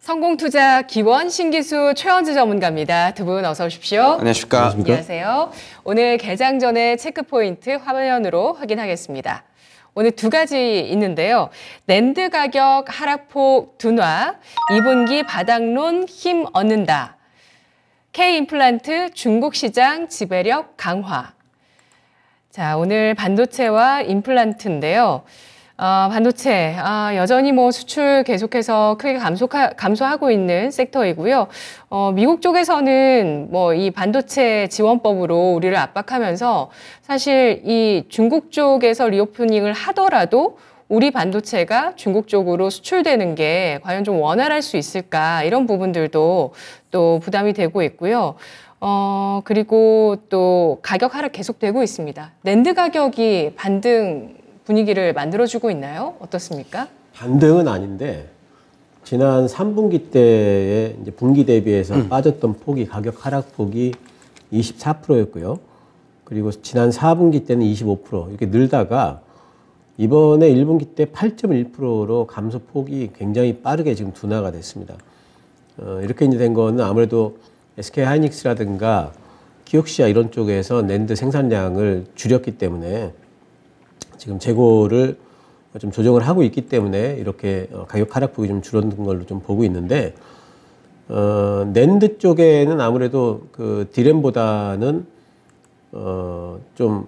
성공투자 기원 신기수 최원지 전문가입니다. 두 분 어서 오십시오. 안녕하십니까. 안녕하십니까. 안녕하세요. 오늘 개장 전에 체크 포인트 화면으로 확인하겠습니다. 오늘 두 가지 있는데요. 랜드 가격 하락폭 둔화, 2분기 바닥론 힘 얻는다. K 임플란트 중국 시장 지배력 강화. 자, 오늘 반도체와 임플란트인데요. 아, 반도체 아, 여전히 뭐 수출 계속해서 크게 감소하, 감소하고 있는 섹터이고요. 어, 미국 쪽에서는 뭐 이 반도체 지원법으로 우리를 압박하면서 사실 이 중국 쪽에서 리오프닝을 하더라도 우리 반도체가 중국 쪽으로 수출되는 게 과연 좀 원활할 수 있을까 이런 부분들도 또 부담이 되고 있고요. 어, 그리고 또 가격 하락 계속되고 있습니다. 랜드 가격이 반등 분위기를 만들어주고 있나요? 어떻습니까? 반등은 아닌데 지난 3분기 때의 이제 분기 대비해서 음. 빠졌던 폭이 가격 하락폭이 24%였고요. 그리고 지난 4분기 때는 25% 이렇게 늘다가 이번에 1분기 때 8.1%로 감소폭이 굉장히 빠르게 지금 둔화가 됐습니다. 어, 이렇게 이제 된 거는 아무래도 SK 하이닉스라든가 기역시아 이런 쪽에서 낸드 생산량을 줄였기 때문에 지금 재고를 좀 조정을 하고 있기 때문에 이렇게 어, 가격 하락폭이 좀 줄어든 걸로 좀 보고 있는데 어, 낸드 쪽에는 아무래도 그 디램보다는 어, 좀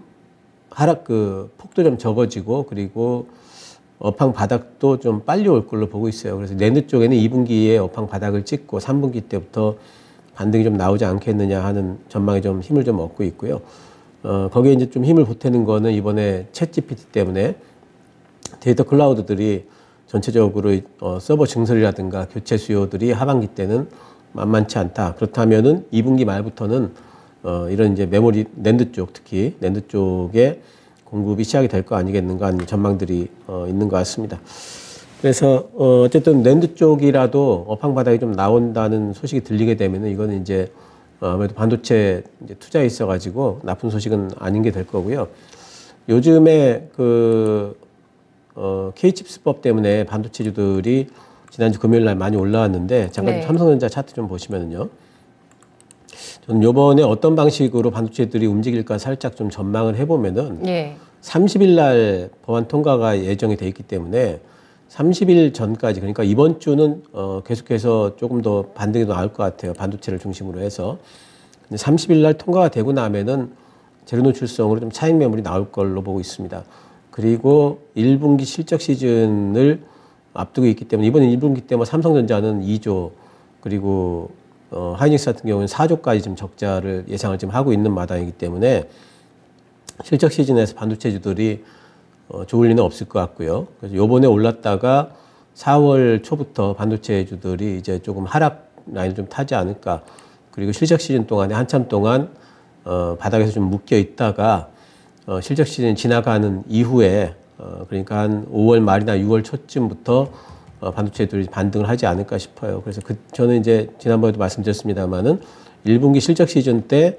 하락 그 폭도 좀 적어지고 그리고 업황 바닥도 좀 빨리 올 걸로 보고 있어요. 그래서 낸드 쪽에는 2분기에 업황 바닥을 찍고 3분기 때부터 반등이 좀 나오지 않겠느냐 하는 전망이좀 힘을 좀 얻고 있고요. 어, 거기에 이제 좀 힘을 보태는 거는 이번에 챗 GPT 때문에 데이터 클라우드들이 전체적으로 어, 서버 증설이라든가 교체 수요들이 하반기 때는 만만치 않다. 그렇다면은 2분기 말부터는 어, 이런 이제 메모리 랜드 쪽 특히 랜드 쪽에 공급이 시작이 될 거 아니겠는가 하는 전망들이 어, 있는 것 같습니다. 그래서 어, 어쨌든 랜드 쪽이라도 업황 바닥이 좀 나온다는 소식이 들리게 되면은 이거는 이제 어, 아무래도 반도체 투자에 있어 가지고 나쁜 소식은 아닌 게 될 거고요. 요즘에 그 어, K칩스법 때문에 반도체주들이 지난주 금요일 날 많이 올라왔는데 잠깐 네. 삼성전자 차트 좀 보시면은요. 저는 요번에 어떤 방식으로 반도체들이 움직일까 살짝 좀 전망을 해보면은 예. 30일 날 법안 통과가 예정이 돼 있기 때문에 30일 전까지 그러니까 이번 주는 어, 계속해서 조금 더 반등이 나올 것 같아요. 반도체를 중심으로 해서. 근데 30일 날 통과가 되고 나면은 재료 노출성으로 좀 차익 매물이 나올 걸로 보고 있습니다. 그리고 1분기 실적 시즌을 앞두고 있기 때문에 이번 1분기 때 뭐 삼성전자는 2조 그리고 어, 하이닉스 같은 경우는 4조까지 지금 적자를 예상을 지금 하고 있는 마당이기 때문에 실적 시즌에서 반도체주들이 어, 좋을 리는 없을 것 같고요. 그래서 요번에 올랐다가 4월 초부터 반도체 주들이 이제 조금 하락 라인을 좀 타지 않을까. 그리고 실적 시즌 동안에 한참 동안 어, 바닥에서 좀 묶여 있다가 어, 실적 시즌 지나가는 이후에 어, 그러니까 한 5월 말이나 6월 초쯤부터 어, 반도체들이 반등을 하지 않을까 싶어요. 그래서 그 저는 이제 지난번에도 말씀드렸습니다만은 1분기 실적 시즌 때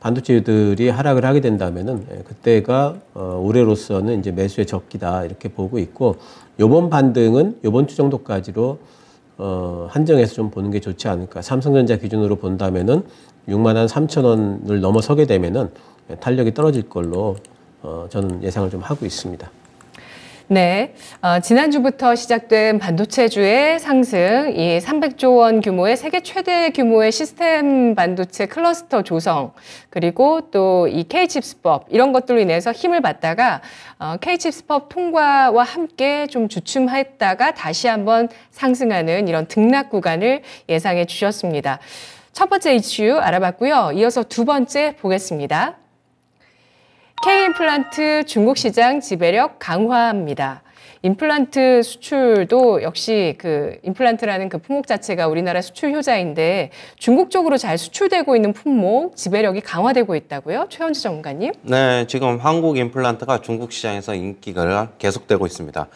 반도체들이 하락을 하게 된다면은 예, 그때가 어, 올해로서는 이제 매수의 적기다 이렇게 보고 있고 요번 반등은 요번 주 정도까지로 어, 한정해서 좀 보는 게 좋지 않을까. 삼성전자 기준으로 본다면은 6만 원 3천 원을 넘어서게 되면은 예, 탄력이 떨어질 걸로 어, 저는 예상을 좀 하고 있습니다. 네. 어, 지난주부터 시작된 반도체주의 상승, 이 300조 원 규모의 세계 최대 규모의 시스템 반도체 클러스터 조성, 그리고 또 이 K칩스법, 이런 것들로 인해서 힘을 받다가 어, K칩스법 통과와 함께 좀 주춤했다가 다시 한번 상승하는 이런 등락 구간을 예상해 주셨습니다. 첫 번째 이슈 알아봤고요. 이어서 두 번째 보겠습니다. K 임플란트 중국 시장 지배력 강화합니다. 임플란트 수출도 역시 그 임플란트라는 그 품목 자체가 우리나라 수출 효자인데 중국 쪽으로 잘 수출되고 있는 품목 지배력이 강화되고 있다고요? 최현지 전문가님? 네, 지금 한국 임플란트가 중국 시장에서 인기가 계속되고 있습니다.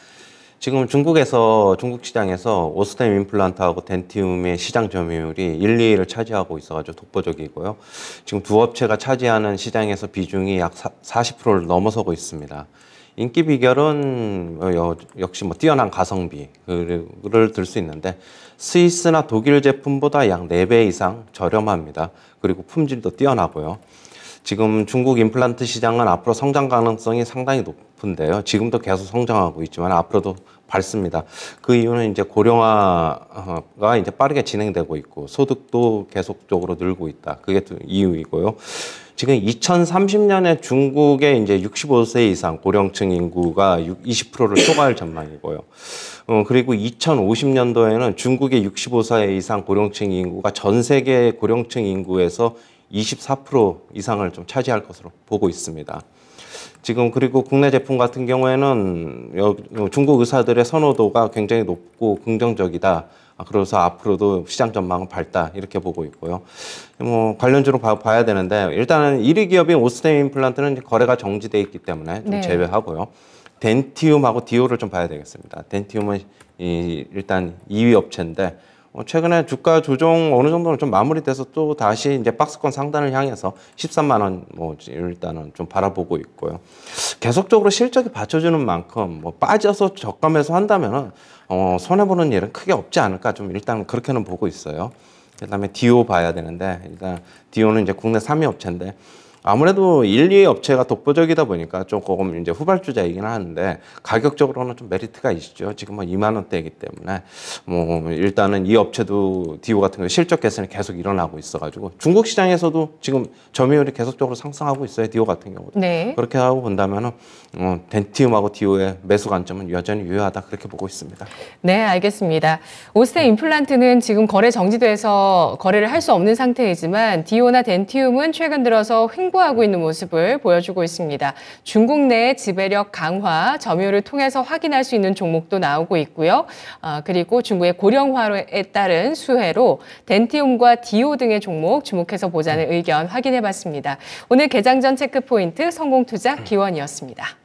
지금 중국에서 중국 시장에서 오스템 임플란트하고 덴티움의 시장 점유율이 1, 2위를 차지하고 있어가지고 독보적이고요. 지금 두 업체가 차지하는 시장에서 비중이 약 40%를 넘어서고 있습니다. 인기 비결은 뭐 역시 뭐 뛰어난 가성비를 들 수 있는데 스위스나 독일 제품보다 약 4배 이상 저렴합니다. 그리고 품질도 뛰어나고요. 지금 중국 임플란트 시장은 앞으로 성장 가능성이 상당히 높은데요. 지금도 계속 성장하고 있지만 앞으로도 밝습니다. 그 이유는 이제 고령화가 이제 빠르게 진행되고 있고 소득도 계속적으로 늘고 있다. 그게 또 이유이고요. 지금 2030년에 중국의 이제 65세 이상 고령층 인구가 20%를 초과할 전망이고요. 어, 그리고 2050년도에는 중국의 65세 이상 고령층 인구가 전 세계 고령층 인구에서 24% 이상을 좀 차지할 것으로 보고 있습니다. 지금 그리고 국내 제품 같은 경우에는 어, 중국 의사들의 선호도가 굉장히 높고 긍정적이다. 아, 그래서 앞으로도 시장 전망은 밝다 이렇게 보고 있고요. 뭐 관련주로 봐, 야 되는데 일단은 1위 기업인 오스템 임플란트는 거래가 정지돼 있기 때문에 좀 네. 제외하고요. 덴티움하고 디오를 좀 봐야 되겠습니다. 덴티움은 일단 2위 업체인데 뭐 최근에 주가 조정 어느 정도는 좀 마무리돼서 또 다시 이제 박스권 상단을 향해서 13만 원 뭐 일단은 좀 바라보고 있고요. 계속적으로 실적이 받쳐주는 만큼 뭐 빠져서 저감해서 한다면은 어 손해 보는 일은 크게 없지 않을까 좀 일단 그렇게는 보고 있어요. 그다음에 디오 봐야 되는데 일단 디오는 이제 국내 3위 업체인데 아무래도 1, 2의 업체가 독보적이다 보니까 조금 이제 후발주자이긴 하는데 가격적으로는 좀 메리트가 있죠. 지금 뭐 2만 원대이기 때문에 뭐 일단은 이 업체도 디오 같은 경우 실적 개선이 계속 일어나고 있어가지고 중국 시장에서도 지금 점유율이 계속적으로 상승하고 있어요. 디오 같은 경우도 네. 그렇게 하고 본다면은 어, 덴티움하고 디오의 매수 관점은 여전히 유효하다 그렇게 보고 있습니다. 네, 알겠습니다. 오스테 임플란트는 지금 거래 정지돼서 거래를 할 수 없는 상태이지만 디오나 덴티움은 최근 들어서 횡 회고하고 있는 모습을 보여주고 있습니다. 중국 내 지배력 강화, 점유를 통해서 확인할 수 있는 종목도 나오고 있고요. 아, 그리고 중국의 고령화에 따른 수혜로 덴티움과 디오 등의 종목 주목해서 보자는 의견 확인해봤습니다. 오늘 개장 전 체크포인트 성공투자 기원이었습니다.